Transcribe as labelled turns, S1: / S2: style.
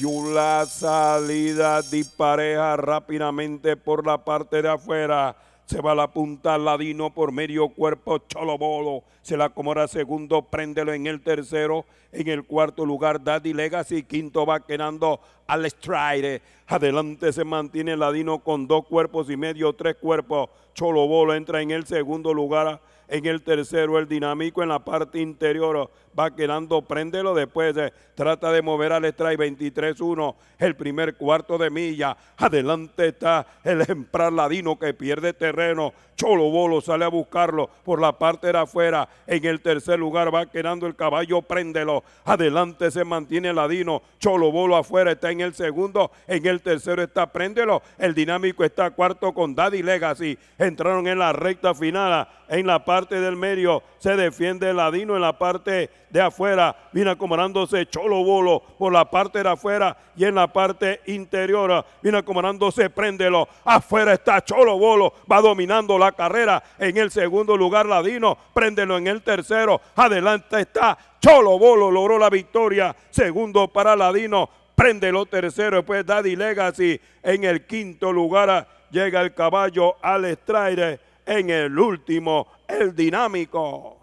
S1: Y la salida, dispareja rápidamente por la parte de afuera se va a la punta, ladino por medio cuerpo, cholobolo, se la comora segundo, préndelo en el tercero, en el cuarto lugar, Daddy Legacy, quinto va quedando al stride, adelante se mantiene ladino con dos cuerpos y medio, tres cuerpos, cholobolo entra en el segundo lugar, en el tercero, el dinámico en la parte interior. Va quedando, préndelo después. Eh. trata de mover al strike 23-1. El primer cuarto de milla. Adelante está el emprar ladino que pierde terreno Cholo Bolo sale a buscarlo por la parte de afuera. En el tercer lugar va quedando el caballo, préndelo. Adelante se mantiene Ladino. Cholo Bolo afuera está en el segundo. En el tercero está préndelo. El dinámico está cuarto con Daddy Legacy. Entraron en la recta final. En la parte del medio se defiende Ladino en la parte de afuera. Viene acomodándose Cholo Bolo por la parte de afuera y en la parte interior. Viene acomodándose, préndelo. Afuera está Cholo Bolo. Va dominando la carrera. En el segundo lugar, Ladino. Préndelo en el tercero. Adelante está. Cholo Bolo logró la victoria. Segundo para Ladino. lo tercero. Después Daddy Legacy. En el quinto lugar llega el caballo al En el último, el dinámico.